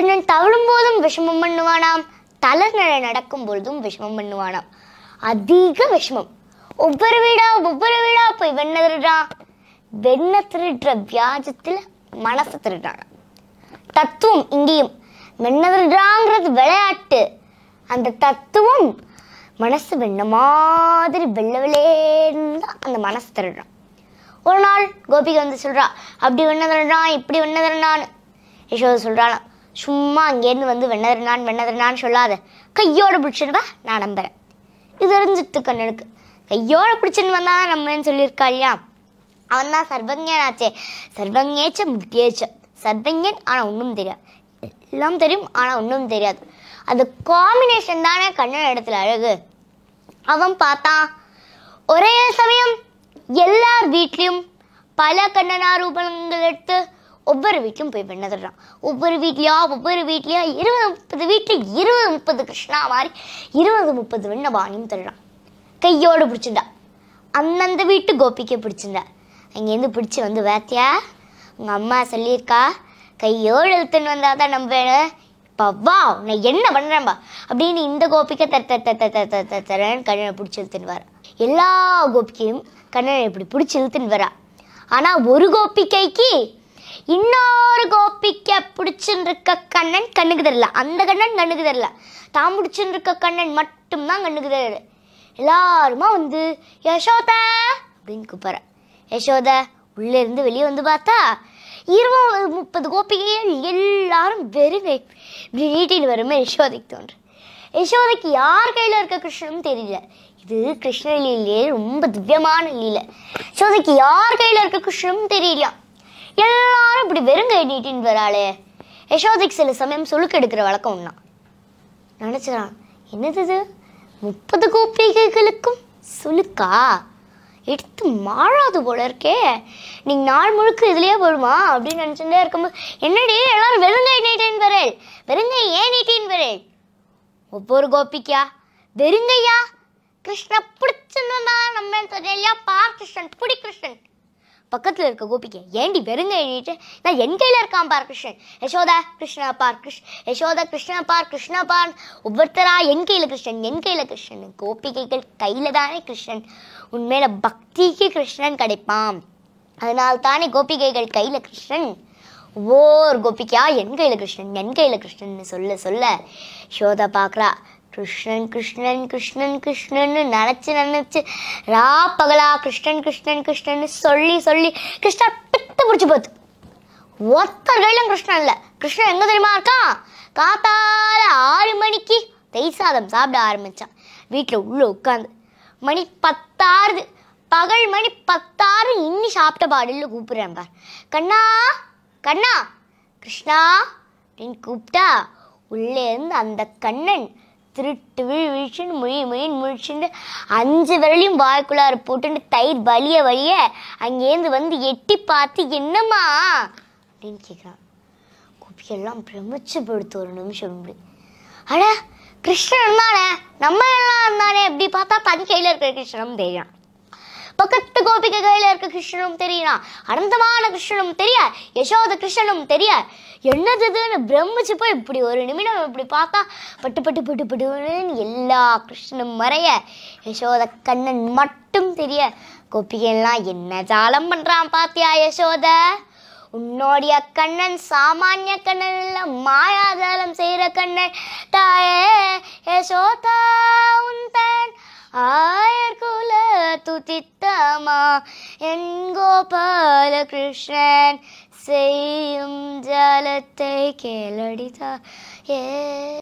கர்ணன் தவழும் போதும் விஷமம் பண்ணுவானாம் தளர்நடை நடக்கும் பொழுதும் விஷமம் பண்ணுவானாம் அதிக விஷமம் ஒவ்வொரு வீடா ஒவ்வொரு வீடா போய் வெண்ண திருடுறான் வெண்ண திருடுற வியாஜத்தில் மனசை திருடுறான் தத்துவம் இங்கேயும் வெண்ண திருடுறாங்கிறது விளையாட்டு அந்த தத்துவம் மனசு வெண்ண மாதிரி வெள்ள வெள்ளேன்னு அந்த மனசு திருடுறான் ஒரு நாள் கோபிகா வந்து சொல்றா அப்படி வெண்ண திருடுறான் இப்படி வெண்ண திருடான்னு யசோதை சொல்றானா சும்மா அங்கேருந்து வந்து வெண்ணது நான் சொல்லாத கையோட பிடிச்சிருவா நான் நம்புறேன் இது தெரிஞ்சிட்டு கண்ணனுக்கு கையோட பிடிச்சின்னு வந்தால் தான் நம்மன்னு சொல்லியிருக்கா இல்லையா அவன் தான் ஆச்சே சர்வங்கேச்ச முக்கியச்ச சர்வங்கன் ஆனால் ஒன்றும் தெரியாது எல்லாம் தெரியும் ஆனால் ஒன்றும் தெரியாது அது காம்பினேஷன் தானே கண்ணன் இடத்துல அழகு அவன் பார்த்தான் ஒரே சமயம் எல்லார் வீட்லேயும் பல கண்ணனா ரூபங்கள் எடுத்து ஒவ்வொரு வீட்லையும் போய் விண்ணதுடுறான் ஒவ்வொரு வீட்லையா ஒவ்வொரு வீட்லையா இருபது முப்பது வீட்டில் இருபது முப்பது கிருஷ்ணா மாதிரி இருபது முப்பது வெண்ண பாணியும் தள்ளுறான் கையோடு பிடிச்சிருந்தா அந்தந்த வீட்டு கோபிக்கே பிடிச்சிருந்தா அங்கேருந்து பிடிச்சி வந்து வேத்தியா உங்கள் அம்மா சொல்லியிருக்கா கையோடு எழுத்துன்னு வந்தால் தான் நம்புவேன் வா நான் என்ன பண்ணுறேன்பா அப்படின்னு இந்த கோபிக்கை தத்த தத்த தத்த தரேன் கண்ணனை பிடிச்சி எழுத்துன்னு வர எல்லா கோபிக்கையும் கண்ணனை இப்படி பிடிச்சி இழுத்துன்னு வரா ஆனால் ஒரு கோபிக்கைக்கு இன்னொரு கோபிக்கு பிடிச்சுன்னு இருக்க கண்ணன் கண்ணுக்கு தெரியல அந்த கண்ணன் கண்ணுக்கு தெரியல தான் பிடிச்சுன்னு இருக்க கண்ணன் மட்டும்தான் கண்ணுக்கு தெரியல எல்லாருமா வந்து யசோத அப்படின்னு கூப்பிட்ற யசோத உள்ளே இருந்து வெளியே வந்து பார்த்தா இருபது முப்பது கோபிகைகள் எல்லாரும் வெறுமை இப்படி வருமே யசோதைக்கு தோன்று யசோதைக்கு யார் கையில் இருக்க கிருஷ்ணன் தெரியல இது கிருஷ்ண ரொம்ப திவ்யமான லீலை யசோதைக்கு யார் கையில் இருக்க கிருஷ்ணனும் தெரியலையா எல்லாரும் இப்படி வெறுங்கை நீட்டின்னு வராளே யசோதைக்கு சில சமயம் சுழுக்கெடுக்கிற வழக்கம் ஒண்ணா நினச்சிடான் என்னது இது முப்பது கோப்பிகைகளுக்கும் சுழுக்கா எடுத்து மாறாது போல இருக்கே நீங்கள் நாள் முழுக்க இதுலேயே போடுமா அப்படின்னு நினைச்சுட்டே இருக்கும்போது என்னடி எல்லாரும் வெறுங்கை எண்ணிட்டேன் வரேன் வெறுங்க ஏன் வரேன் ஒவ்வொரு கோபிக்கா வெறுங்கையா கிருஷ்ண பிடிச்சிருந்தா நம்ம தெரியலையா பா கிருஷ்ணன் புடி கிருஷ்ணன் பக்கத்தில் இருக்க கோபிக்கு ஏண்டி வெறுங்க எழுதிட்டு நான் என் கையில் இருக்கான் பார் கிருஷ்ணன் யசோதா கிருஷ்ணா பார் கிருஷ் யசோதா கிருஷ்ணா பார் கிருஷ்ணா பார் ஒவ்வொருத்தரா என் கையில் கிருஷ்ணன் என் கையில் கிருஷ்ணன் கோபிகைகள் கையில் தானே கிருஷ்ணன் உண்மையில பக்திக்கு கிருஷ்ணன் கிடைப்பான் அதனால் தானே கோபிகைகள் கையில் கிருஷ்ணன் ஒவ்வொரு கோபிக்கா என் கையில் கிருஷ்ணன் என் கையில் கிருஷ்ணன் சொல்ல சொல்ல யசோதா பார்க்குறா கிருஷ்ணன் கிருஷ்ணன் கிருஷ்ணன் கிருஷ்ணன்னு நினச்சி நினச்சி ரா பகலா கிருஷ்ணன் கிருஷ்ணன் கிருஷ்ணன்னு சொல்லி சொல்லி கிருஷ்ணா பித்து பிடிச்சி போச்சு ஒருத்தர் கையிலும் கிருஷ்ணன் இல்லை கிருஷ்ணன் எங்கே தெரியுமா இருக்கான் காத்தால ஆறு மணிக்கு தயிர் சாதம் சாப்பிட ஆரம்பித்தான் வீட்டில் உள்ளே உட்காந்து மணி பத்தாறுது பகல் மணி பத்தாறு இன்னி சாப்பிட்ட பாடலில் கூப்பிட்றேன் பார் கண்ணா கண்ணா கிருஷ்ணா அப்படின்னு கூப்பிட்டா உள்ளேருந்து அந்த கண்ணன் திருட்டு விழு விழிச்சுன்னு முழி மெயின் முழிச்சுண்டு அஞ்சு விரலையும் வாய்க்குள்ளார போட்டுன்னு தயிர் வலிய வலிய அங்கேருந்து வந்து எட்டி பார்த்து என்னம்மா அப்படின்னு கேட்குறான் குப்பியெல்லாம் பிரமிச்சு ஒரு நிமிஷம் இப்படி அட கிருஷ்ணன் இருந்தானே நம்ம எல்லாம் இருந்தானே அப்படி பார்த்தா தன் கையில் இருக்கிற கிருஷ்ணன் தெரியும் பக்கத்து கோபிகை கையில் இருக்க கிருஷ்ணனும் தெரியலாம் அனந்தமான கிருஷ்ணனும் தெரிய யசோத கிருஷ்ணனும் தெரிய என்னதுன்னு இதுன்னு பிரமிச்சு போய் இப்படி ஒரு நிமிடம் இப்படி பார்த்தா பட்டு பட்டு பட்டு பட்டுன்னு எல்லா கிருஷ்ணனும் மறைய யசோத கண்ணன் மட்டும் தெரிய கோபிகைலாம் என்ன ஜாலம் பண்ணுறான் பாத்தியா யசோத உன்னோடைய கண்ணன் சாமானிய கண்ணன் இல்லை மாயாஜாலம் செய்கிற கண்ணன் தாயே யசோதா உன் தன் ஆ സ്തുതിത്തമാ എൻ ഗോപാലകൃഷ്ണൻ ചെയ്യും ജലത്തെ കേളടിതായേ